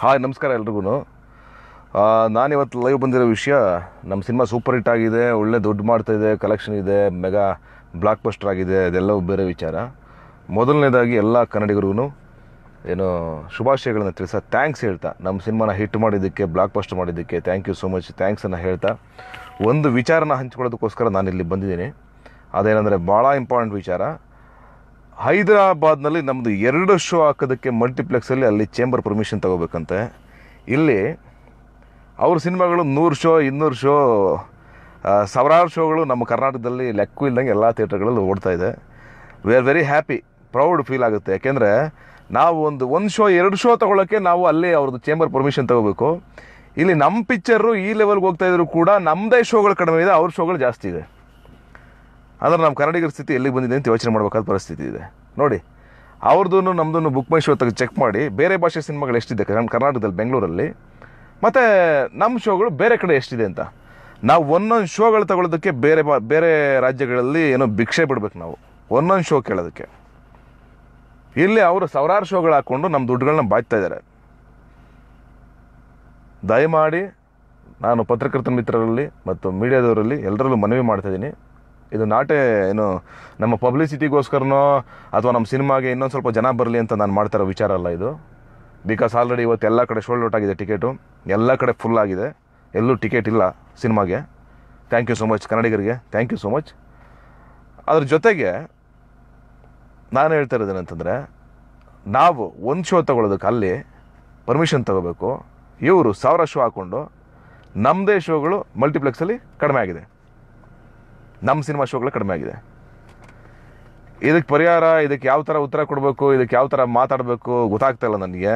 hi ನಮಸ್ಕಾರ ಎಲ್ರಿಗೂ ನಾನಿವತ್ತು ಲೈವ್ ಬಂದಿರೋ ವಿಷಯ ನಮ್ಮ ಸಿನಿಮಾ ಸೂಪರ್ ಹಿಟ್ ಆಗಿದೆ ಒಳ್ಳೆ ದುಡ್ಡು ಮಾಡ್ತಾ ಇದೆ ಕಲೆಕ್ಷನ್ ಇದೆ ಮೆಗಾ ಬ್ಲಾಕ್ ಬಸ್ಟರ್ ಆಗಿದೆ ಅದೆಲ್ಲವೂ ಬೇರೆ ವಿಚಾರ ಮೊದಲನೇದಾಗಿ ಎಲ್ಲ ಕನ್ನಡಿಗರಿಗೂ ಏನು ಶುಭಾಶಯಗಳನ್ನು ತಿಳಿಸ ಥ್ಯಾಂಕ್ಸ್ ಹೇಳ್ತಾ ನಮ್ಮ ಸಿನಿಮಾನ ಹಿಟ್ ಮಾಡಿದ್ದಕ್ಕೆ ಬ್ಲಾಕ್ ಬಸ್ಟರ್ ಮಾಡಿದ್ದಕ್ಕೆ ಥ್ಯಾಂಕ್ ಯು ಸೋ ಮಚ್ ಥ್ಯಾಂಕ್ಸನ್ನು ಹೇಳ್ತಾ ಒಂದು ವಿಚಾರನ ಹಂಚ್ಕೊಳ್ಳೋದಕ್ಕೋಸ್ಕರ ನಾನಿಲ್ಲಿ ಬಂದಿದ್ದೀನಿ ಅದೇನೆಂದರೆ ಭಾಳ ಇಂಪಾರ್ಟೆಂಟ್ ವಿಚಾರ ಹೈದರಾಬಾದ್ನಲ್ಲಿ ನಮ್ಮದು ಎರಡು ಶೋ ಹಾಕೋದಕ್ಕೆ ಮಲ್ಟಿಪ್ಲೆಕ್ಸಲ್ಲಿ ಅಲ್ಲಿ ಚೇಂಬರ್ ಪರ್ಮಿಷನ್ ತಗೋಬೇಕಂತೆ ಇಲ್ಲಿ ಅವ್ರ ಸಿನಿಮಾಗಳು ನೂರು ಶೋ ಇನ್ನೂರು ಶೋ ಸಾವಿರಾರು ಶೋಗಳು ನಮ್ಮ ಕರ್ನಾಟಕದಲ್ಲಿ ಲೆಕ್ಕು ಇಲ್ಲದಂಗೆ ಎಲ್ಲ ಥಿಯೇಟರ್ಗಳಲ್ಲಿ ಓಡ್ತಾ ಇದೆ we are very happy proud feel ಆಗುತ್ತೆ ಯಾಕೆಂದರೆ ನಾವು ಒಂದು ಒಂದು ಶೋ ಎರಡು ಶೋ ತೊಗೊಳಕ್ಕೆ ನಾವು ಅಲ್ಲಿ ಅವ್ರದ್ದು ಚೇಂಬರ್ ಪರ್ಮಿಷನ್ ತೊಗೋಬೇಕು ಇಲ್ಲಿ ನಮ್ಮ ಪಿಕ್ಚರು ಈ ಲೆವೆಲ್ಗೆ ಹೋಗ್ತಾ ಇದ್ರು ಕೂಡ ನಮ್ಮದೇ ಶೋಗಳು ಕಡಿಮೆ ಇದೆ ಅವ್ರ ಶೋಗಳು ಜಾಸ್ತಿ ಇದೆ ಆದರೆ ನಮ್ಮ ಕನ್ನಡಿಗರ ಸ್ಥಿತಿ ಎಲ್ಲಿಗೆ ಬಂದಿದೆ ಅಂತ ಯೋಚನೆ ಮಾಡಬೇಕಾದ ಪರಿಸ್ಥಿತಿ ಇದೆ ನೋಡಿ ಅವ್ರದ್ದು ನಮ್ಮದನ್ನು ಬುಕ್ ಮೈ ಶೋ ತೆಗೆದು ಚೆಕ್ ಮಾಡಿ ಬೇರೆ ಭಾಷೆ ಸಿನಿಮಾಗಳು ಎಷ್ಟಿದೆ ನಮ್ಮ ಕರ್ನಾಟಕದಲ್ಲಿ ಬೆಂಗಳೂರಲ್ಲಿ ಮತ್ತು ನಮ್ಮ ಶೋಗಳು ಬೇರೆ ಕಡೆ ಎಷ್ಟಿದೆ ಅಂತ ನಾವು ಒಂದೊಂದು ಶೋಗಳು ತಗೊಳ್ಳೋದಕ್ಕೆ ಬೇರೆ ಬಾ ಬೇರೆ ರಾಜ್ಯಗಳಲ್ಲಿ ಏನೋ ಭಿಕ್ಷೆ ಬಿಡ್ಬೇಕು ನಾವು ಒಂದೊಂದು ಶೋ ಕೇಳೋದಕ್ಕೆ ಇಲ್ಲಿ ಅವರು ಸಾವಿರಾರು ಶೋಗಳು ಹಾಕ್ಕೊಂಡು ನಮ್ಮ ದುಡ್ಡುಗಳನ್ನ ಬಾಯ್ತಾ ಇದ್ದಾರೆ ದಯಮಾಡಿ ನಾನು ಪತ್ರಕರ್ತ ಮಿತ್ರರಲ್ಲಿ ಮತ್ತು ಮೀಡಿಯಾದವರಲ್ಲಿ ಎಲ್ಲರಲ್ಲೂ ಮನವಿ ಮಾಡ್ತಾಯಿದ್ದೀನಿ ಇದು ನಾಟೇ ಏನು ನಮ್ಮ ಪಬ್ಲಿಸಿಟಿಗೋಸ್ಕರನೋ ಅಥವಾ ನಮ್ಮ ಸಿನಿಮಾಗೆ ಇನ್ನೊಂದು ಸ್ವಲ್ಪ ಜನ ಬರಲಿ ಅಂತ ನಾನು ಮಾಡ್ತಾರೋ ವಿಚಾರ ಅಲ್ಲ ಇದು ಬಿಕಾಸ್ ಆಲ್ರೆಡಿ ಇವತ್ತು ಎಲ್ಲ ಕಡೆ ಶೋಲ್ಡ್ ಔಟ್ ಆಗಿದೆ ಟಿಕೆಟು ಎಲ್ಲ ಕಡೆ ಫುಲ್ ಆಗಿದೆ ಎಲ್ಲೂ ಟಿಕೆಟ್ ಇಲ್ಲ ಸಿನಿಮಾಗೆ ಥ್ಯಾಂಕ್ ಯು ಸೊ ಮಚ್ ಕನ್ನಡಿಗರಿಗೆ ಥ್ಯಾಂಕ್ ಯು ಸೊ ಮಚ್ ಅದ್ರ ಜೊತೆಗೆ ನಾನು ಹೇಳ್ತಾ ಇರೋದೇನಂತಂದರೆ ನಾವು ಒಂದು ಶೋ ತೊಗೊಳೋದಕ್ಕೆ ಅಲ್ಲಿ ಪರ್ಮಿಷನ್ ತೊಗೋಬೇಕು ಇವರು ಸಾವಿರ ಶೋ ಹಾಕ್ಕೊಂಡು ನಮ್ಮದೇ ಶೋಗಳು ಮಲ್ಟಿಪ್ಲೆಕ್ಸಲ್ಲಿ ಕಡಿಮೆ ಆಗಿದೆ ನಮ್ಮ ಸಿನಿಮಾ ಶೋಗಳು ಕಡಿಮೆ ಆಗಿದೆ ಇದಕ್ಕೆ ಪರಿಹಾರ ಇದಕ್ಕೆ ಯಾವ ಥರ ಉತ್ತರ ಕೊಡಬೇಕು ಇದಕ್ಕೆ ಯಾವ ಥರ ಮಾತಾಡಬೇಕು ಗೊತ್ತಾಗ್ತಾ ಇಲ್ಲ ನನಗೆ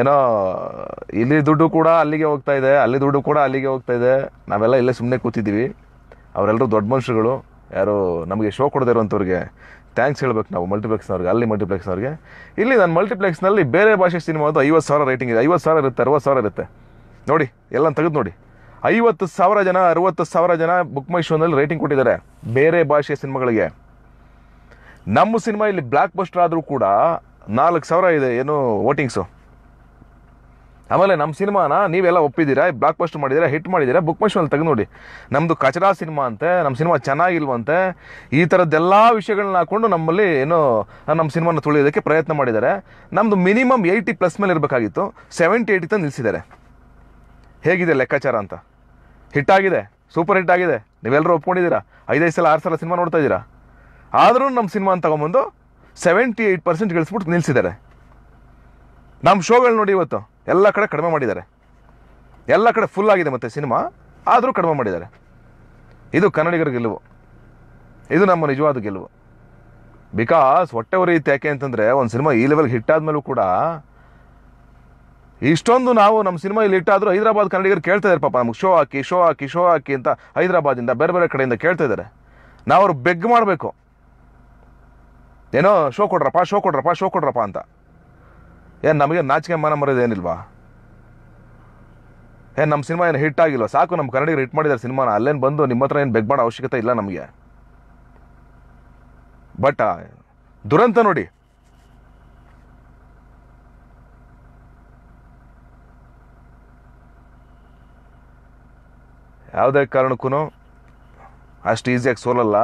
ಏನೋ ಇಲ್ಲಿ ದುಡ್ಡು ಕೂಡ ಅಲ್ಲಿಗೆ ಹೋಗ್ತಾ ಇದೆ ಅಲ್ಲಿ ದುಡ್ಡು ಕೂಡ ಅಲ್ಲಿಗೆ ಹೋಗ್ತಾ ಇದೆ ನಾವೆಲ್ಲ ಇಲ್ಲೇ ಸುಮ್ಮನೆ ಕೂತಿದ್ದೀವಿ ಅವರೆಲ್ಲರೂ ದೊಡ್ಡ ಮನುಷ್ಯರುಗಳು ಯಾರು ನಮಗೆ ಶೋ ಕೊಡದಿರುವಂಥವ್ರಿಗೆ ಥ್ಯಾಂಕ್ಸ್ ಹೇಳಬೇಕು ನಾವು ಮಲ್ಟಿಪ್ಲೆಕ್ಸ್ನವ್ರಿಗೆ ಅಲ್ಲಿ ಮಲ್ಟಿಪ್ಲೆಕ್ಸ್ನವ್ರಿಗೆ ಇಲ್ಲಿ ನಾನು ಮಲ್ಟಿಪ್ಲೆಕ್ಸ್ನಲ್ಲಿ ಬೇರೆ ಭಾಷೆ ಅದು ಐವತ್ತು ಸಾವಿರ ರೇಟಿಂಗ್ ಇದೆ ಐವತ್ತು ಸಾವಿರ ಇರುತ್ತೆ ಅರವತ್ತು ಸಾವಿರ ಇರುತ್ತೆ ನೋಡಿ ಎಲ್ಲ ತೆಗೆದು ನೋಡಿ ಐವತ್ತು ಸಾವಿರ ಜನ ಅರುವತ್ತು ಸಾವಿರ ಜನ ಬುಕ್ ಮೈ ಶೋನಲ್ಲಿ ರೇಟಿಂಗ್ ಕೊಟ್ಟಿದ್ದಾರೆ ಬೇರೆ ಭಾಷೆಯ ಸಿನಿಮಾಗಳಿಗೆ ನಮ್ಮ ಸಿನಿಮಾ ಇಲ್ಲಿ ಬ್ಲ್ಯಾಕ್ ಬಸ್ಟರ್ ಆದರೂ ಕೂಡ ನಾಲ್ಕು ಸಾವಿರ ಇದೆ ಏನು ವೋಟಿಂಗ್ಸು ಆಮೇಲೆ ನಮ್ಮ ಸಿನಿಮಾನ ನೀವೆಲ್ಲ ಒಪ್ಪಿದ್ದೀರಾ ಬ್ಲಾಕ್ ಬಸ್ಟರ್ ಮಾಡಿದ್ದೀರಾ ಹಿಟ್ ಮಾಡಿದ್ದೀರಾ ಬುಕ್ ಮೈ ಶೋನಲ್ಲಿ ತೆಗೆದು ನೋಡಿ ನಮ್ಮದು ಕಚರಾ ಸಿನಿಮಾ ಅಂತೆ ನಮ್ಮ ಸಿನಿಮಾ ಚೆನ್ನಾಗಿಲ್ವಂತೆ ಈ ಥರದ್ದೆಲ್ಲ ವಿಷಯಗಳನ್ನ ಹಾಕ್ಕೊಂಡು ನಮ್ಮಲ್ಲಿ ಏನು ನಮ್ಮ ಸಿನಿಮಾನ ತುಳಿಯೋದಕ್ಕೆ ಪ್ರಯತ್ನ ಮಾಡಿದ್ದಾರೆ ನಮ್ಮದು ಮಿನಿಮಮ್ ಏಯ್ಟಿ ಪ್ಲಸ್ ಮೇಲೆ ಇರಬೇಕಾಗಿತ್ತು ಸೆವೆಂಟಿ ಏಯ್ಟಿ ತಂದು ನಿಲ್ಲಿಸಿದ್ದಾರೆ ಹೇಗಿದೆ ಲೆಕ್ಕಾಚಾರ ಅಂತ ಹಿಟ್ ಆಗಿದೆ ಸೂಪರ್ ಹಿಟ್ ಆಗಿದೆ ನೀವೆಲ್ಲರೂ ಒಪ್ಕೊಂಡಿದ್ದೀರಾ ಐದೈದು ಸಲ ಆರು ಸಲ ಸಿನಿಮಾ ನೋಡ್ತಾ ಇದ್ದೀರಾ ಆದರೂ ನಮ್ಮ ಅಂತ ತಗೊಂಬಂದು ಸೆವೆಂಟಿ ಏಯ್ಟ್ ಪರ್ಸೆಂಟ್ ಗಳಿಸ್ಬಿಟ್ಟು ನಿಲ್ಲಿಸಿದ್ದಾರೆ ನಮ್ಮ ಶೋಗಳು ನೋಡಿ ಇವತ್ತು ಎಲ್ಲ ಕಡೆ ಕಡಿಮೆ ಮಾಡಿದ್ದಾರೆ ಎಲ್ಲ ಕಡೆ ಫುಲ್ ಆಗಿದೆ ಮತ್ತೆ ಸಿನಿಮಾ ಆದರೂ ಕಡಿಮೆ ಮಾಡಿದ್ದಾರೆ ಇದು ಕನ್ನಡಿಗರ ಗೆಲುವು ಇದು ನಮ್ಮ ನಿಜವಾದ ಗೆಲುವು ಬಿಕಾಸ್ ಹೊಟ್ಟೆ ಉರಿಯುತ್ತೆ ಯಾಕೆ ಅಂತಂದರೆ ಒಂದು ಸಿನಿಮಾ ಈ ಲೆವೆಲ್ಗೆ ಹಿಟ್ ಮೇಲೂ ಕೂಡ ಇಷ್ಟೊಂದು ನಾವು ನಮ್ಮ ಸಿನಿಮಾ ಇಲ್ಲಿ ಹೈದರಾಬಾದ್ ಕನ್ನಡಿಗರು ಕೇಳ್ತಾ ಇದ್ದಾರೆ ಪಾಪ ನಮಗೆ ಶೋ ಹಾಕಿ ಶೋ ಹಾಕಿ ಶೋ ಹಾಕಿ ಅಂತ ಹೈದರಾಬಾದಿಂದ ಬೇರೆ ಬೇರೆ ಕಡೆಯಿಂದ ಕೇಳ್ತಾ ಇದ್ದಾರೆ ನಾವು ಅವ್ರು ಬೆಗ್ ಮಾಡಬೇಕು ಏನೋ ಶೋ ಕೊಡ್ರಪ್ಪ ಶೋ ಕೊಡ್ರಪ್ಪ ಶೋ ಕೊಡ್ರಪ್ಪ ಅಂತ ಏನು ನಮಗೆ ನಾಚಿಕೆ ಮಾನ ಮರೋದೇನಿಲ್ವಾ ಏ ನಮ್ಮ ಸಿನಿಮಾ ಏನು ಹಿಟ್ ಆಗಿಲ್ವಾ ಸಾಕು ನಮ್ಮ ಕನ್ನಡಿಗರು ಹಿಟ್ ಮಾಡಿದ್ದಾರೆ ಸಿನಿಮಾನ ಅಲ್ಲೇನು ಬಂದು ನಿಮ್ಮ ಹತ್ರ ಏನು ಬೆಗ್ ಮಾಡೋ ಅವಶ್ಯಕತೆ ಇಲ್ಲ ನಮಗೆ ಬಟ್ ದುರಂತ ನೋಡಿ ಯಾವುದೇ ಕಾರಣಕ್ಕೂ ಅಷ್ಟು ಈಸಿಯಾಗಿ ಸೋಲಲ್ಲ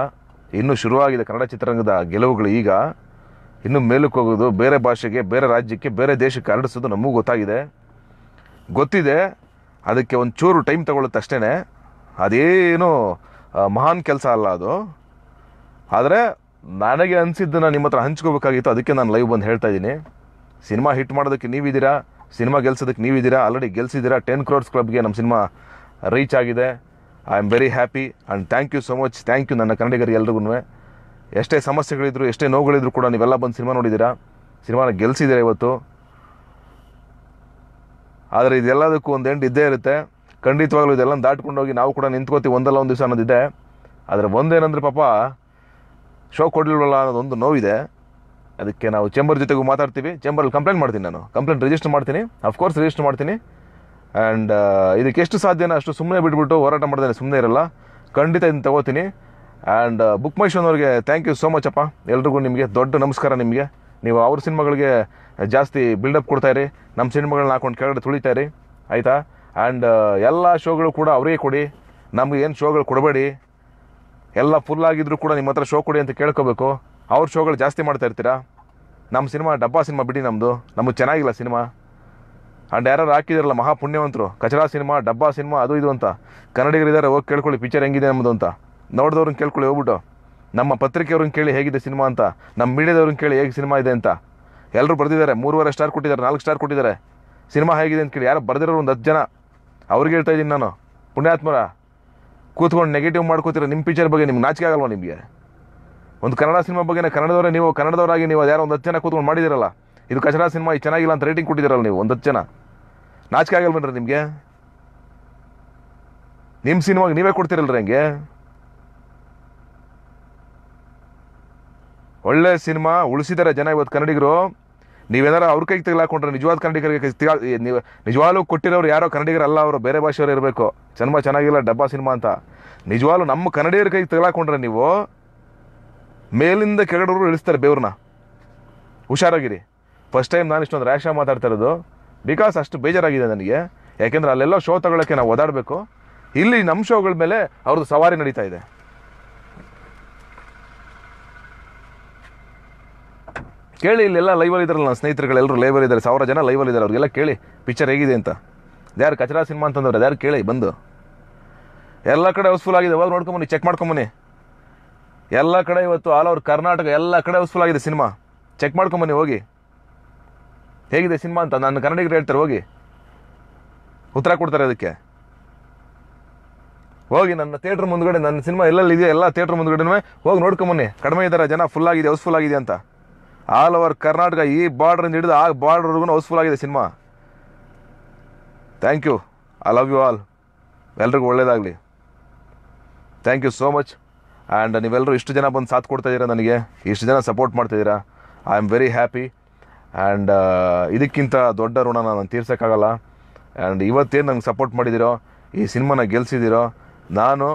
ಇನ್ನೂ ಶುರುವಾಗಿದೆ ಕನ್ನಡ ಚಿತ್ರರಂಗದ ಗೆಲುವುಗಳು ಈಗ ಇನ್ನು ಮೇಲಕ್ಕೆ ಹೋಗೋದು ಬೇರೆ ಭಾಷೆಗೆ ಬೇರೆ ರಾಜ್ಯಕ್ಕೆ ಬೇರೆ ದೇಶಕ್ಕೆ ಹರಡಿಸೋದು ನಮಗೂ ಗೊತ್ತಾಗಿದೆ ಗೊತ್ತಿದೆ ಅದಕ್ಕೆ ಒಂದು ಚೂರು ಟೈಮ್ ತಗೊಳ್ಳುತ್ತೆ ಅಷ್ಟೇ ಅದೇನು ಮಹಾನ್ ಕೆಲಸ ಅಲ್ಲ ಅದು ಆದರೆ ನನಗೆ ಅನಿಸಿದ್ದನ್ನು ನಿಮ್ಮ ಹತ್ರ ಹಂಚ್ಕೋಬೇಕಾಗಿತ್ತು ಅದಕ್ಕೆ ನಾನು ಲೈವ್ ಬಂದು ಹೇಳ್ತಾ ಇದ್ದೀನಿ ಸಿನಿಮಾ ಹಿಟ್ ಮಾಡೋದಕ್ಕೆ ನೀವಿದ್ದೀರಾ ಸಿನಿಮಾ ಗೆಲ್ಸೋದಕ್ಕೆ ನೀವಿದ್ದೀರಾ ಆಲ್ರೆಡಿ ಗೆಲ್ಸಿದ್ದೀರಾ ಟೆನ್ ಕ್ರೋರ್ಸ್ ಕ್ಲಬ್ಗೆ ನಮ್ಮ ಸಿನಿಮಾ ರೀಚ್ ಆಗಿದೆ I am very happy and thank you so much thank you ನನ್ನ ಕನ್ನಡಿಗರಿಗೆ ಎಲ್ರಿಗೂ ಎಷ್ಟೇ ಸಮಸ್ಯೆಗಳಿದ್ರು ಎಷ್ಟೇ ನೋವುಗಳಿದ್ರು ಕೂಡ ನೀವೆಲ್ಲ ಬಂದು ಸಿನಿಮಾ ನೋಡಿದ್ದೀರಾ ಸಿನಿಮಾನ ಗೆಲ್ಸಿದ್ದೀರಾ ಇವತ್ತು ಆದರೆ ಇದೆಲ್ಲದಕ್ಕೂ ಒಂದು ಎಂಡ್ ಇದ್ದೇ ಇರುತ್ತೆ ಖಂಡಿತವಾಗ್ಲೂ ಇದೆಲ್ಲ ದಾಟ್ಕೊಂಡೋಗಿ ನಾವು ಕೂಡ ನಿಂತ್ಕೋತೀವಿ ಒಂದಲ್ಲ ಒಂದು ದಿವಸ ಅನ್ನೋದಿದೆ ಆದರೆ ಒಂದೇನಂದ್ರೆ ಪಾಪ ಶೋ ಕೊಡಲಿಲ್ವಲ್ಲ ಅನ್ನೋದೊಂದು ನೋವಿದೆ ಅದಕ್ಕೆ ನಾವು ಚೇಂಬರ್ ಜೊತೆಗೂ ಮಾತಾಡ್ತೀವಿ ಚೇಂಬರಲ್ಲಿ ಕಂಪ್ಲೇಂಟ್ ಮಾಡ್ತೀನಿ ನಾನು ಕಂಪ್ಲೇಂಟ್ ರಿಜಿಸ್ಟರ್ ಮಾಡ್ತೀನಿ ಅಫ್ಕೋರ್ಸ್ ರಿಜಿಸ್ಟರ್ ಮಾಡ್ತೀನಿ ಆ್ಯಂಡ್ uh, ಇದಕ್ಕೆ ಎಷ್ಟು ಸಾಧ್ಯನೋ ಅಷ್ಟು ಸುಮ್ಮನೆ ಬಿಟ್ಬಿಟ್ಟು ಹೋರಾಟ ಮಾಡಿದರೆ ಸುಮ್ಮನೆ ಇರಲ್ಲ ಖಂಡಿತ ಇದನ್ನು ತಗೋತೀನಿ ಆ್ಯಂಡ್ ಬುಕ್ ಮೈ ಶೋನವರಿಗೆ ಥ್ಯಾಂಕ್ ಯು ಸೋ ಮಚ್ ಅಪ್ಪ ಎಲ್ರಿಗೂ ನಿಮಗೆ ದೊಡ್ಡ ನಮಸ್ಕಾರ ನಿಮಗೆ ನೀವು ಅವ್ರ ಸಿನಿಮಾಗಳಿಗೆ ಜಾಸ್ತಿ ಬಿಲ್ಡಪ್ ಕೊಡ್ತಾಯಿರಿ ನಮ್ಮ ಸಿನಿಮಾಗಳನ್ನ ಹಾಕೊಂಡು ಕೆಳಗಡೆ ತುಳಿತಾಯಿರಿ ಆಯಿತಾ ಆ್ಯಂಡ್ uh, ಎಲ್ಲ ಶೋಗಳು ಕೂಡ ಅವರಿಗೆ ಕೊಡಿ ನಮಗೆ ಏನು ಶೋಗಳು ಕೊಡಬೇಡಿ ಎಲ್ಲ ಫುಲ್ ಆಗಿದ್ರು ಕೂಡ ನಿಮ್ಮ ಹತ್ರ ಶೋ ಕೊಡಿ ಅಂತ ಕೇಳ್ಕೋಬೇಕು ಅವ್ರ ಶೋಗಳು ಜಾಸ್ತಿ ಮಾಡ್ತಾ ಇರ್ತೀರಾ ನಮ್ಮ ಸಿನಿಮಾ ಡಬ್ಬಾ ಸಿನಿಮಾ ಬಿಡಿ ನಮ್ಮದು ನಮಗೆ ಚೆನ್ನಾಗಿಲ್ಲ ಸಿನಿಮಾ ಅಂಡ್ ಯಾರು ಹಾಕಿದಾರಲ್ಲ ಮಹಾ ಪುಣ್ಯವಂತರು ಕಚರಾ ಸಿನಿಮಾ ಡಬ್ಬಾ ಸಿನಿಮಾ ಅದು ಇದು ಅಂತ ಕನ್ನಡಿಗರಿದ್ದಾರೆ ಹೋಗಿ ಕೇಳ್ಕೊಳ್ಳಿ ಪಿಕ್ಚರ್ ಹೆಂಗಿದೆ ಅನ್ನೋದು ಅಂತ ನೋಡಿದವ್ರನ್ನ ಕೇಳ್ಕೊಳ್ಳಿ ಹೋಗ್ಬಿಟ್ಟು ನಮ್ಮ ಪತ್ರಿಕೆಯವ್ರನ್ನ ಕೇಳಿ ಹೇಗಿದೆ ಸಿನಿಮಾ ಅಂತ ನಮ್ಮ ಮೀಡಿಯಾದವ್ರನ್ನ ಕೇಳಿ ಹೇಗೆ ಸಿನಿಮಾ ಇದೆ ಅಂತ ಎಲ್ಲರೂ ಬರೆದಿದ್ದಾರೆ ಮೂರುವರೆ ಸ್ಟಾರ್ ಕೊಟ್ಟಿದ್ದಾರೆ ನಾಲ್ಕು ಸ್ಟಾರ್ ಕೊಟ್ಟಿದ್ದಾರೆ ಸಿನಿಮಾ ಹೇಗಿದೆ ಅಂತ ಕೇಳಿ ಯಾರು ಬರೆದಿರೋ ಒಂದು ಹತ್ತು ಜನ ಅವ್ರಿಗೆ ಹೇಳ್ತಾ ಇದ್ದೀನಿ ನಾನು ಪುಣ್ಯಾತ್ಮರ ಕೂತ್ಕೊಂಡು ನೆಗೆಟಿವ್ ಮಾಡ್ಕೊತೀರ ನಿಮ್ಮ ಪಿಕ್ಚರ್ ಬಗ್ಗೆ ನಿಮ್ಗೆ ನಾಚಿಕೆ ಆಗಲ್ವ ನಿಮಗೆ ಒಂದು ಕನ್ನಡ ಸಿನಿಮಾ ಬಗ್ಗೆ ಕನ್ನಡದವರೇ ನೀವು ಕನ್ನಡದವರಾಗಿ ನೀವು ಯಾರೋ ಒಂದು ಹತ್ತು ಜನ ಕೂತ್ಕೊಂಡು ಮಾಡಿದಿರಲ್ಲ ಇದು ಕಚರಾ ಸಿನಿಮಾ ಚೆನ್ನಾಗಿಲ್ಲ ಅಂತ ರೇಟಿಂಗ್ ಕೊಟ್ಟಿದ್ದೀರಲ್ಲ ನೀವು ಒಂದೊತ್ತು ಜನ ನಾಚಿಕೆ ಆಗಲ್ವೇನ್ರಿ ನಿಮಗೆ ನಿಮ್ಮ ಸಿನಿಮಾಗೆ ನೀವೇ ಕೊಡ್ತಿರಲ್ರಿ ಹಂಗೆ ಒಳ್ಳೆ ಸಿನಿಮಾ ಉಳಿಸಿದ್ದಾರೆ ಜನ ಇವತ್ತು ಕನ್ನಡಿಗರು ನೀವೇನಾರು ಅವ್ರ ಕೈಗೆ ತೆಗೆಲಾಕೊಂಡ್ರೆ ನಿಜವಾದ ಕನ್ನಡಿಗರಿಗೆ ನೀವು ನಿಜವಾಗ್ಲೂ ಕೊಟ್ಟಿರೋರು ಯಾರೋ ಕನ್ನಡಿಗರಲ್ಲ ಅವರು ಬೇರೆ ಭಾಷೆಯವರು ಇರಬೇಕು ಸಿನಿಮಾ ಚೆನ್ನಾಗಿಲ್ಲ ಡಬ್ಬಾ ಸಿನಿಮಾ ಅಂತ ನಿಜವಾಗ್ಲೂ ನಮ್ಮ ಕನ್ನಡಿಗರ ಕೈಗೆ ತೆಗೆಲಾಕೊಂಡ್ರೆ ನೀವು ಮೇಲಿಂದ ಕೆಳಗಡೆ ಇಳಿಸ್ತಾರೆ ಬೇವ್ರನ್ನ ಹುಷಾರಾಗಿರಿ ಫಸ್ಟ್ ಟೈಮ್ ನಾನು ಇಷ್ಟೊಂದು ರ್ಯಾಶಾಗಿ ಮಾತಾಡ್ತಾ ಇರೋದು ಬಿಕಾಸ್ ಅಷ್ಟು ಬೇಜಾರಾಗಿದೆ ನನಗೆ ಯಾಕೆಂದ್ರೆ ಅಲ್ಲೆಲ್ಲ ಶೋ ತಗೊಳ್ಳೋಕ್ಕೆ ನಾವು ಓದಾಡಬೇಕು ಇಲ್ಲಿ ನಮ್ಮ ಶೋಗಳ ಮೇಲೆ ಅವ್ರದ್ದು ಸವಾರಿ ನಡೀತಾ ಇದೆ ಕೇಳಿ ಇಲ್ಲೆಲ್ಲ ಲೈವಲ್ ಇದ್ದಾರಲ್ಲ ನನ್ನ ಸ್ನೇಹಿತರುಗಳೆಲ್ಲರೂ ಲೈವಲ್ಲಿ ಇದ್ದಾರೆ ಸಾವಿರ ಜನ ಲೈವಲ್ ಇದ್ದಾರೆ ಅವ್ರಿಗೆಲ್ಲ ಕೇಳಿ ಪಿಕ್ಚರ್ ಹೇಗಿದೆ ಅಂತ ಯಾರು ಕಚರಾ ಸಿನಿಮಾ ಅಂತಂದ್ರೆ ಯಾರು ಕೇಳಿ ಬಂದು ಎಲ್ಲ ಕಡೆ ಹೌಸ್ಫುಲ್ ಆಗಿದೆ ಹೋಗಿ ನೋಡ್ಕೊಂಬನ್ನಿ ಚೆಕ್ ಮಾಡ್ಕೊಂಬನ್ನಿ ಎಲ್ಲ ಕಡೆ ಇವತ್ತು ಆಲ್ ಓವರ್ ಕರ್ನಾಟಕ ಎಲ್ಲ ಕಡೆ ಹೌಸ್ಫುಲ್ ಆಗಿದೆ ಸಿನಿಮಾ ಚೆಕ್ ಮಾಡ್ಕೊಂಬನ್ನಿ ಹೋಗಿ ಹೇಗಿದೆ ಸಿನಿಮಾ ಅಂತ ನನ್ನ ಕನ್ನಡಿಗರು ಹೇಳ್ತಾರೆ ಹೋಗಿ ಉತ್ತರ ಕೊಡ್ತಾರೆ ಅದಕ್ಕೆ ಹೋಗಿ ನನ್ನ ಥಿಯೇಟ್ರ್ ಮುಂದ್ಗಡೆ ನನ್ನ ಸಿನಿಮಾ ಎಲ್ಲೆಲ್ಲಿದೆಯೋ ಎಲ್ಲ ಥಿಯೇಟ್ರ್ ಮುಂದ್ಗಡೆ ಹೋಗಿ ನೋಡ್ಕೊಂಬನ್ನಿ ಕಡಿಮೆ ಇದ್ದಾರೆ ಜನ ಫುಲ್ ಆಗಿದೆ ಹೌಸ್ಫುಲ್ ಆಗಿದೆ ಅಂತ ಆಲ್ ಓವರ್ ಕರ್ನಾಟಕ ಈ ಬಾರ್ಡ್ರಿಂದ ಹಿಡಿದು ಆ ಬಾರ್ಡ್ರ್ವರೆಗೂ ಹೌಸ್ಫುಲ್ ಆಗಿದೆ ಸಿನಿಮಾ thank you I love you all ಎಲ್ರಿಗೂ ಒಳ್ಳೆಯದಾಗಲಿ thank you so much and ನೀವೆಲ್ಲರೂ ಇಷ್ಟು ಜನ ಬಂದು ಸಾಥ್ ಕೊಡ್ತಾಯಿದ್ದೀರಾ ನನಗೆ ಇಷ್ಟು ಜನ ಸಪೋರ್ಟ್ ಮಾಡ್ತಿದ್ದೀರಾ I am very happy and uh, ಇದಕ್ಕಿಂತ ದೊಡ್ಡ ಋಣ ನಾನು ತೀರ್ಸೋಕ್ಕಾಗಲ್ಲ ಆ್ಯಂಡ್ ಇವತ್ತೇನು ನಂಗೆ ಸಪೋರ್ಟ್ ಮಾಡಿದಿರೋ ಈ ಸಿನಿಮಾನ ಗೆಲ್ಸಿದಿರೋ ನಾನು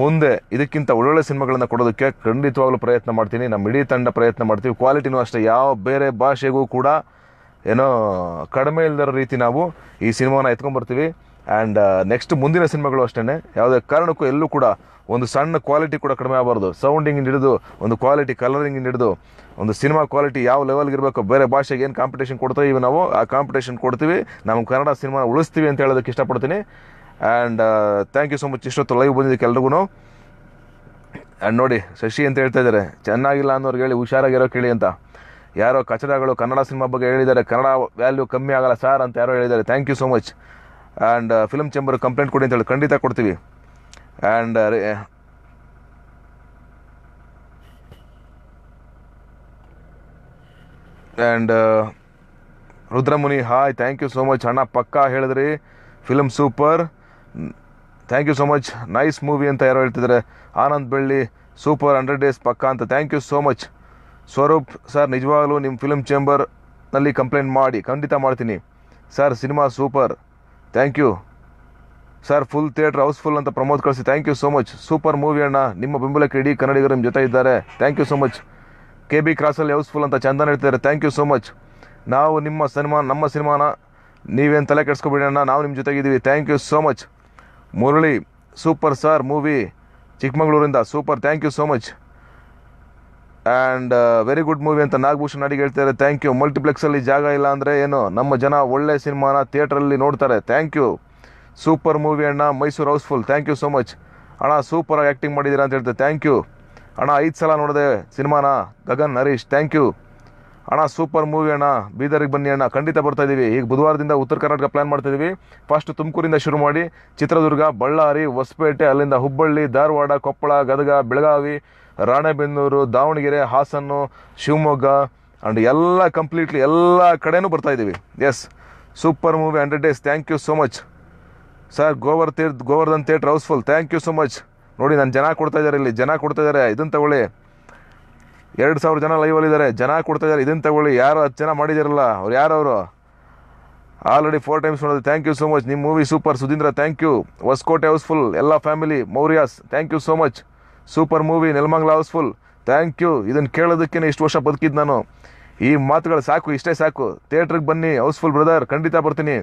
ಮುಂದೆ ಇದಕ್ಕಿಂತ ಒಳ್ಳೊಳ್ಳೆ ಸಿನಿಮಾಗಳನ್ನು ಕೊಡೋದಕ್ಕೆ ಖಂಡಿತವಾಗ್ಲೂ ಪ್ರಯತ್ನ ಮಾಡ್ತೀನಿ ನಮ್ಮ ಇಡೀ ತಂಡ ಪ್ರಯತ್ನ ಮಾಡ್ತೀವಿ ಕ್ವಾಲಿಟಿನೂ ಅಷ್ಟೇ ಯಾವ ಬೇರೆ ಭಾಷೆಗೂ ಕೂಡ ಏನೋ ಕಡಿಮೆ ಇಲ್ಲದ ರೀತಿ ನಾವು ಈ ಸಿನಿಮಾನ ಎತ್ಕೊಂಡ್ಬರ್ತೀವಿ ಆ್ಯಂಡ್ ನೆಕ್ಸ್ಟ್ uh, ಮುಂದಿನ ಸಿನಿಮಾಗಳು ಅಷ್ಟೇ ಯಾವುದೇ ಕಾರಣಕ್ಕೂ ಎಲ್ಲೂ ಕೂಡ ಒಂದು ಸಣ್ಣ ಕ್ವಾಲಿಟಿ ಕೂಡ ಕಡಿಮೆ ಆಗಬಾರ್ದು ಸೌಂಡಿಂಗ್ ಹಿಡಿದು ಒಂದು ಕ್ವಾಲಿಟಿ ಕಲರಿಂಗ್ ಹಿಡಿದು ಒಂದು ಸಿನಿಮಾ ಕ್ವಾಲಿಟಿ ಯಾವ ಲೆವೆಲ್ಗೆ ಇರಬೇಕು ಬೇರೆ ಭಾಷೆಗೆ ಏನು ಕಾಂಪಿಟೇಷನ್ ಕೊಡ್ತೀವಿ ಇವು ನಾವು ಆ ಕಾಂಪಿಟೇಷನ್ ಕೊಡ್ತೀವಿ ನಮ್ಮ ಕನ್ನಡ ಸಿನಿಮಾನ ಉಳಿಸ್ತೀವಿ ಅಂತ ಹೇಳೋದಕ್ಕೆ ಇಷ್ಟಪಡ್ತೀನಿ and thank you so much ಇಷ್ಟೊತ್ತು ಲೈವ್ ಬಂದಿದ್ದಕ್ಕೆ ಎಲ್ರಿಗೂ ಆ್ಯಂಡ್ ನೋಡಿ ಶಶಿ ಅಂತ ಹೇಳ್ತಾ ಇದ್ದಾರೆ ಚೆನ್ನಾಗಿಲ್ಲ ಅನ್ನೋರ್ಗೆ ಹೇಳಿ ಹುಷಾರಾಗಿರೋ ಕೇಳಿ ಅಂತ ಯಾರೋ ಕಚಡಗಳು ಕನ್ನಡ ಸಿನಿಮಾ ಬಗ್ಗೆ ಹೇಳಿದ್ದಾರೆ ಕನ್ನಡ ವ್ಯಾಲ್ಯೂ ಕಮ್ಮಿ ಆಗಲ್ಲ ಸಾರ್ ಅಂತ ಯಾರೋ ಹೇಳಿದ್ದಾರೆ thank you so much and film chamber complaint ಕೊಡಿ ಅಂತೇಳಿ ಖಂಡಿತ ಕೊಡ್ತೀವಿ and and uh, uh, Rudramuni hi thank you so much ಅಣ್ಣ ಪಕ್ಕಾ ಹೇಳಿದ್ರಿ film super thank you so much nice movie ಅಂತ ಯಾರೋ ಹೇಳ್ತಿದ್ದಾರೆ ಆನಂದ್ ಬೆಳ್ಳಿ ಸೂಪರ್ ಹಂಡ್ರೆಡ್ ಡೇಸ್ ಪಕ್ಕಾ ಅಂತ thank you so much Swaroop sir ನಿಜವಾಗಲೂ ನಿಮ್ಮ ಫಿಲಮ್ ಚೇಂಬರ್ನಲ್ಲಿ ಕಂಪ್ಲೇಂಟ್ ಮಾಡಿ ಖಂಡಿತ ಮಾಡ್ತೀನಿ ಸರ್ ಸಿನಿಮಾ super thank you sir full theatre housefull ಅಂತ ಪ್ರಮೋದ್ ಕಳಿಸಿ thank you so much super movie ಅಣ್ಣ ನಿಮ್ಮ ಬೆಂಬಲಕ್ಕೆ ಇಡೀ ಕನ್ನಡಿಗರು ನಿಮ್ಮ ಜೊತೆ ಇದ್ದಾರೆ thank you so much K B ಕ್ರಾಸಲ್ಲಿ ಹೌಸ್ಫುಲ್ ಅಂತ ಚಂದನ್ ಹೇಳ್ತಿದ್ದಾರೆ ಥ್ಯಾಂಕ್ ಯು ಸೋ ಮಚ್ ನಾವು ನಿಮ್ಮ ಸಿನಿಮಾ ನಮ್ಮ ಸಿನಿಮಾನ ನೀವೇನು ತಲೆ ಕೆಡಿಸ್ಕೊಬೇಡಿ ಅಣ್ಣ ನಾವು ನಿಮ್ಮ ಜೊತೆಗಿದ್ದೀವಿ thank you so much Murali super sir movie ಚಿಕ್ಕಮಗಳೂರಿಂದ super thank you so much and very good movie ಅಂತ ನಾಗಭೂಷಣ್ ಅಡಿಗೆ ಹೇಳ್ತಾರೆ ಥ್ಯಾಂಕ್ ಯು ಮಲ್ಟಿಪ್ಲೆಕ್ಸಲ್ಲಿ ಜಾಗ ಇಲ್ಲ ಅಂದರೆ ಏನು ನಮ್ಮ ಜನ ಒಳ್ಳೆ ಸಿನಿಮಾನ ಥಿಯೇಟ್ರಲ್ಲಿ ನೋಡ್ತಾರೆ ಥ್ಯಾಂಕ್ ಯು ಸೂಪರ್ ಮೂವಿ ಅಣ್ಣ Mysuru housefull thank you so much ಅಣ್ಣ ಸೂಪರಾಗಿ ಆ್ಯಕ್ಟಿಂಗ್ ಮಾಡಿದ್ದೀರಾ ಅಂತ ಹೇಳ್ತಾರೆ ಥ್ಯಾಂಕ್ ಯು ಅಣ್ಣ ಐದು ಸಲ ನೋಡಿದೆ ಸಿನಿಮಾನ ಗಗನ್ ಹರೀಶ್ ಥ್ಯಾಂಕ್ ಯು ಅಣ್ಣ ಸೂಪರ್ ಮೂವಿ ಅಣ್ಣ ಬೀದರಿಗೆ ಬನ್ನಿ ಅಣ್ಣ ಖಂಡಿತ ಬರ್ತಾ ಇದ್ದೀವಿ ಈಗ ಬುಧವಾರದಿಂದ ಉತ್ತರ ಕರ್ನಾಟಕ ಪ್ಲ್ಯಾನ್ ಮಾಡ್ತಾ ಇದ್ದೀವಿ ಫಸ್ಟ್ ತುಮಕೂರಿಂದ ಶುರು ಮಾಡಿ ಚಿತ್ರದುರ್ಗ ಬಳ್ಳಾರಿ ಹೊಸಪೇಟೆ ಅಲ್ಲಿಂದ ಹುಬ್ಬಳ್ಳಿ ಧಾರವಾಡ ಕೊಪ್ಪಳ ಗದಗ ಬೆಳಗಾವಿ ರಾಣೆಬೆನ್ನೂರು ದಾವಣಗೆರೆ ಹಾಸನ ಶಿವಮೊಗ್ಗ ಆ್ಯಂಡ್ ಎಲ್ಲ ಕಂಪ್ಲೀಟ್ಲಿ ಎಲ್ಲ ಕಡೆನೂ ಬರ್ತಾ ಇದ್ದೀವಿ yes super movie hundred days thank you so much sir ಗೋವರ್ ತೀರ್ಥ Govardhan theatre housefull thank you so much ನೋಡಿ ನಾನು ಜನ ಕೊಡ್ತಾ ಇದ್ದಾರೆ ಇಲ್ಲಿ ಜನ ಕೊಡ್ತಾ ಇದ್ದಾರೆ ಇದನ್ನು ತಗೊಳ್ಳಿ ಎರಡು ಸಾವಿರ ಜನ ಲೈವಲ್ಲಿದ್ದಾರೆ ಜನ ಕೊಡ್ತಾ ಇದ್ದಾರೆ ಇದನ್ನು ತಗೊಳ್ಳಿ ಯಾರು ಹತ್ತು ಜನ ಮಾಡಿದಿರಲ್ಲ ಅವ್ರು ಯಾರು ಅವರು ಆಲ್ರೆಡಿ ಫೋರ್ ಟೈಮ್ಸ್ ನೋಡೋದು ಥ್ಯಾಂಕ್ ಯು ಸೋ ಮಚ್ ನಿಮ್ಮ movie super Sudhindra thank you Hosakote housefull ಎಲ್ಲ family Mauryas thank you so much super movie Nelamangala housefull thank you ಇದನ್ನು ಕೇಳೋದಕ್ಕೇನೆ ಇಷ್ಟು ವರ್ಷ ಬದುಕಿದ್ದು ನಾನು ಈ ಮಾತುಗಳು ಸಾಕು ಇಷ್ಟೇ ಸಾಕು ಥಿಯೇಟ್ರಿಗೆ ಬನ್ನಿ ಹೌಸ್ಫುಲ್ ಬ್ರದರ್ ಖಂಡಿತ ಬರ್ತೀನಿ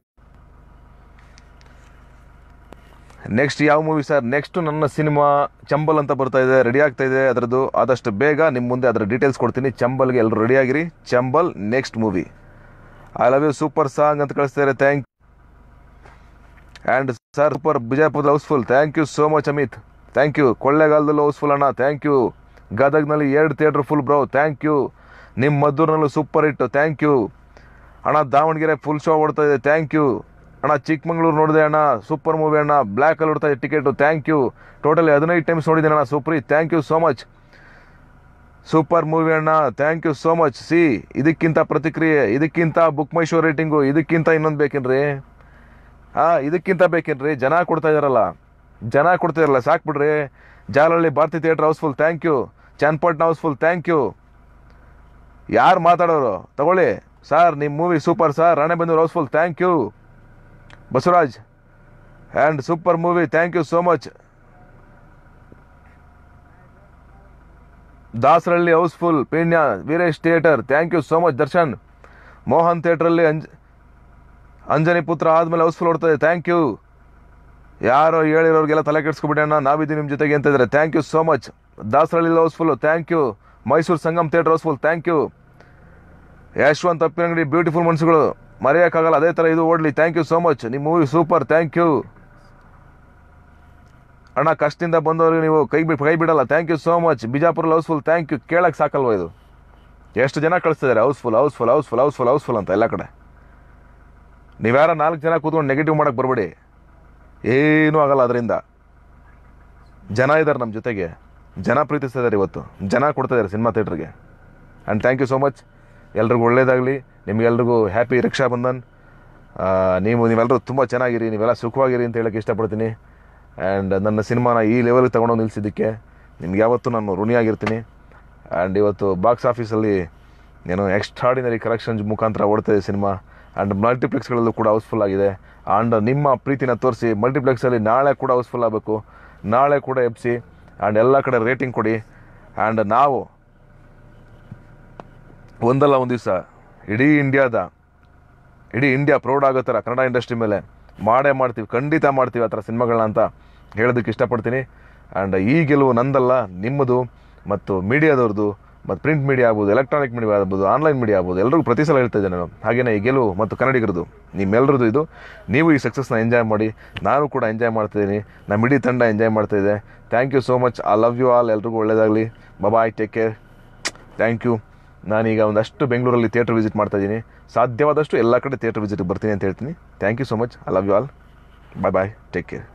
ನೆಕ್ಸ್ಟ್ ಯಾವ ಮೂವಿ ಸರ್ ನೆಕ್ಸ್ಟ್ ನನ್ನ ಸಿನಿಮಾ ಚಂಬಲ್ ಅಂತ ಬರ್ತಾ ಇದೆ ರೆಡಿ ಆಗ್ತಾ ಇದೆ ಅದರದ್ದು ಆದಷ್ಟು ಬೇಗ ನಿಮ್ಮ ಮುಂದೆ ಅದರ ಡೀಟೇಲ್ಸ್ ಕೊಡ್ತೀನಿ ಚಂಬಲ್ಗೆ ಎಲ್ಲರೂ ರೆಡಿಯಾಗಿರಿ Chambal next movie I love you super song ಅಂತ ಕಳಿಸ್ತಾರೆ thank and sir super Bijapur housefull thank you so much Amit thank you ಕೊಳ್ಳೇಗಾಲದಲ್ಲಿ ಹೌಸ್ಫುಲ್ ಅಣ್ಣ ಥ್ಯಾಂಕ್ ಯು ಗದಗ್ನಲ್ಲಿ ಎರಡು theatre full bro thank you ನಿಮ್ಮ ಮದ್ದೂರಿನಲ್ಲೂ ಸೂಪರ್ ಇಟ್ಟು ಥ್ಯಾಂಕ್ ಯು ಅಣ್ಣ ದಾವಣಗೆರೆ ಫುಲ್ ಶೋ ಓಡ್ತಾ ಇದೆ ಥ್ಯಾಂಕ್ ಯು ಅಣ್ಣ ಚಿಕ್ಕಮಂಗ್ಳೂರು ನೋಡಿದೆ ಅಣ್ಣ ಸೂಪರ್ ಮೂವಿ ಅಣ್ಣ ಬ್ಲ್ಯಾಕಲ್ಲಿ ಓಡ್ತಾ ಇದೆ ಟಿಕೆಟು ಥ್ಯಾಂಕ್ ಯು ಟೋಟಲಿ ಹದಿನೈದು ಟೈಮ್ಸ್ ನೋಡಿದ್ದೀನಿ ಅಣ್ಣ ಸೂಪ್ರಿ thank you so much super movie ಅಣ್ಣ ಥ್ಯಾಂಕ್ ಯು ಸೋ ಮಚ್ ಸಿ ಇದಕ್ಕಿಂತ ಪ್ರತಿಕ್ರಿಯೆ ಇದಕ್ಕಿಂತ ಬುಕ್ ಮೈ ಶೋ ರೇಟಿಂಗು ಇದಕ್ಕಿಂತ ಇನ್ನೊಂದು ಬೇಕೇನ್ರಿ ಹಾಂ ಇದಕ್ಕಿಂತ ಬೇಕೇನ್ರಿ ಜನ ಕೊಡ್ತಾ ಇದ್ದಾರಲ್ಲ ಜನ ಕೊಡ್ತಿರಲ್ಲ ಸಾಕ್ಬಿಡ್ರಿ Jalahalli Bharathi theatre housefull thank you Channapatna housefull thank you ಯಾರು ಮಾತಾಡೋರು ತಗೊಳ್ಳಿ ಸರ್ ನಿಮ್ಮ movie super sir house housefull thank you Basavaraj and super movie thank you so much Dasarahalli housefull Peenya Veeresh theatre thank you so much Darshan Mohan ಥಿಯೇಟ್ರಲ್ಲಿ ಅಂಜ್ ಅಂಜನಿ ಪುತ್ರ ಆದಮೇಲೆ ಹೌಸ್ಫುಲ್ ಹೊಡ್ತದೆ ಥ್ಯಾಂಕ್ ಯು ಯಾರೋ ಹೇಳಿರೋರಿಗೆಲ್ಲ ತಲೆ ನಾವು ನಾವಿದ್ದೀವಿ ನಿಮ್ಮ ಜೊತೆಗೆ ಅಂತ ಇದ್ದಾರೆ thank you so much Dasarahalli housefull thank you Mysuru Sangam theatre housefull thank you Yashwant ತಪ್ಪಿನ ಬ್ಯೂಟಿಫುಲ್ ಮನ್ಸುಗಳು ಮರೆಯೋಕ್ಕಾಗಲ್ಲ ಅದೇ ಥರ ಇದು ಓಡಲಿ ಥ್ಯಾಂಕ್ ಯು ಸೋ ಮಚ್ ನಿಮ್ಮ ಮೂವಿ ಸೂಪರ್ ಥ್ಯಾಂಕ್ ಯು ಅಣ್ಣ ಕಷ್ಟದಿಂದ ಬಂದವರಿಗೆ ನೀವು ಕೈ ಬಿಟ್ಟು ಕೈ ಬಿಡಲ್ಲ ಥ್ಯಾಂಕ್ ಯು ಸೋ ಮಚ್ ಬಿಜಾಪುರಲ್ಲಿ ಹೌಸ್ಫುಲ್ ಥ್ಯಾಂಕ್ ಯು ಕೇಳಕ್ಕೆ ಸಾಕಲ್ವ ಇದು ಎಷ್ಟು ಜನ ಕಳಿಸ್ತಿದ್ದಾರೆ housefull housefull housefull housefull housefull ಅಂತ ಎಲ್ಲ ಕಡೆ ನೀವ್ಯಾರ ನಾಲ್ಕು ಜನ ಕೂತ್ಕೊಂಡು ನೆಗೆಟಿವ್ ಮಾಡೋಕ್ಕೆ ಬರಬೇಡಿ ಏನೂ ಆಗಲ್ಲ ಅದರಿಂದ ಜನ ಇದ್ದಾರೆ ನಮ್ಮ ಜೊತೆಗೆ ಜನ ಪ್ರೀತಿಸ್ತಾ ಇದ್ದಾರೆ ಇವತ್ತು ಜನ ಕೊಡ್ತಾ ಇದ್ದಾರೆ ಸಿನಿಮಾ ಥಿಯೇಟ್ರಿಗೆ and thank you so much ಎಲ್ರಿಗೂ ಒಳ್ಳೆಯದಾಗಲಿ ನಿಮಗೆಲ್ರಿಗೂ ಹ್ಯಾಪಿ ರಕ್ಷಾಬಂಧನ್ ನೀವು ನೀವೆಲ್ಲರೂ ತುಂಬ ಚೆನ್ನಾಗಿರಿ ನೀವೆಲ್ಲ ಸುಖವಾಗಿರಿ ಅಂತ ಹೇಳೋಕ್ಕೆ ಇಷ್ಟಪಡ್ತೀನಿ ಆ್ಯಂಡ್ ನನ್ನ ಸಿನಿಮಾನ ಈ ಲೆವೆಲ್ಗೆ ತೊಗೊಂಡು ನಿಲ್ಲಿಸಿದ್ದಕ್ಕೆ ನಿಮ್ಗೆ ಯಾವತ್ತೂ ನಾನು ಋಣಿಯಾಗಿರ್ತೀನಿ ಆ್ಯಂಡ್ ಇವತ್ತು ಬಾಕ್ಸ್ ಆಫೀಸಲ್ಲಿ ಏನು ಎಕ್ಸ್ಟ್ರಾಡಿನರಿ ಕಲೆಕ್ಷನ್ಸ್ ಮುಖಾಂತರ ಇದೆ ಸಿನಿಮಾ ಆ್ಯಂಡ್ ಮಲ್ಟಿಪ್ಲೆಕ್ಸ್ಗಳಲ್ಲೂ ಕೂಡ ಹೌಸ್ಫುಲ್ ಆಗಿದೆ ಆ್ಯಂಡ್ ನಿಮ್ಮ ಪ್ರೀತಿನ ತೋರಿಸಿ ಮಲ್ಟಿಪ್ಲೆಕ್ಸಲ್ಲಿ ನಾಳೆ ಕೂಡ ಹೌಸ್ಫುಲ್ ಆಗಬೇಕು ನಾಳೆ ಕೂಡ ಎಪ್ಸಿ ಆ್ಯಂಡ್ ಎಲ್ಲ ಕಡೆ ರೇಟಿಂಗ್ ಕೊಡಿ ಆ್ಯಂಡ್ ನಾವು ಒಂದಲ್ಲ ಒಂದು ದಿವಸ ಇಡೀ ಇಂಡಿಯಾದ ಇಡೀ ಇಂಡಿಯಾ ಪ್ರೌಡ್ ಆಗೋ ಥರ ಕನ್ನಡ ಇಂಡಸ್ಟ್ರಿ ಮೇಲೆ ಮಾಡೇ ಮಾಡ್ತೀವಿ ಖಂಡಿತ ಮಾಡ್ತೀವಿ ಆ ಥರ ಸಿನಿಮಾಗಳನ್ನ ಅಂತ ಹೇಳೋದಕ್ಕೆ ಇಷ್ಟಪಡ್ತೀನಿ ಆ್ಯಂಡ್ ಈ ಗೆಲುವು ನಂದಲ್ಲ ನಿಮ್ಮದು ಮತ್ತು ಮೀಡಿಯಾದವ್ರದ್ದು ಮತ್ತು ಪ್ರಿಂಟ್ ಮೀಡಿಯಾ ಆಗ್ಬೋದು ಎಲೆಕ್ಟ್ರಾನಿಕ್ ಮೀಡಿಯಾ ಆಗ್ಬೋದು ಆನ್ಲೈನ್ ಮೀಡಿಯಾ ಆಗ್ಬೋದು ಎಲ್ಲರಿಗೂ ಪ್ರತಿ ಸಲ ಹೇಳ್ತಾ ಇದ್ದೇನೆ ನಾನು ಹಾಗೆಯೇ ಈ ಗೆಲುವು ಮತ್ತು ಕನ್ನಡಿಗರದು ನಿಮ್ಮೆಲ್ಲರದು ಇದು ನೀವು ಈ ಸಕ್ಸಸ್ನ ಎಂಜಾಯ್ ಮಾಡಿ ನಾನು ಕೂಡ ಎಂಜಾಯ್ ಮಾಡ್ತಿದ್ದೀನಿ ನಮ್ಮ ಇಡೀ ತಂಡ ಎಂಜಾಯ್ ಮಾಡ್ತಾಯಿದೆ thank you so much I love you all ಎಲ್ರಿಗೂ ಒಳ್ಳೆಯದಾಗಲಿ bye take care thank you ನಾನೀಗ ಒಂದಷ್ಟು ಬೆಂಗಳೂರಲ್ಲಿ ಥಿಯೇಟರ್ ವಿಸಿಟ್ ಮಾಡ್ತಾ ಸಾಧ್ಯವಾದಷ್ಟು ಎಲ್ಲ ಕಡೆ ಥಿಯೇಟರ್ ವಿಸಿಟ್ ಬರ್ತೀನಿ ಅಂತ ಹೇಳ್ತೀನಿ thank you so much I love you all bye bye take care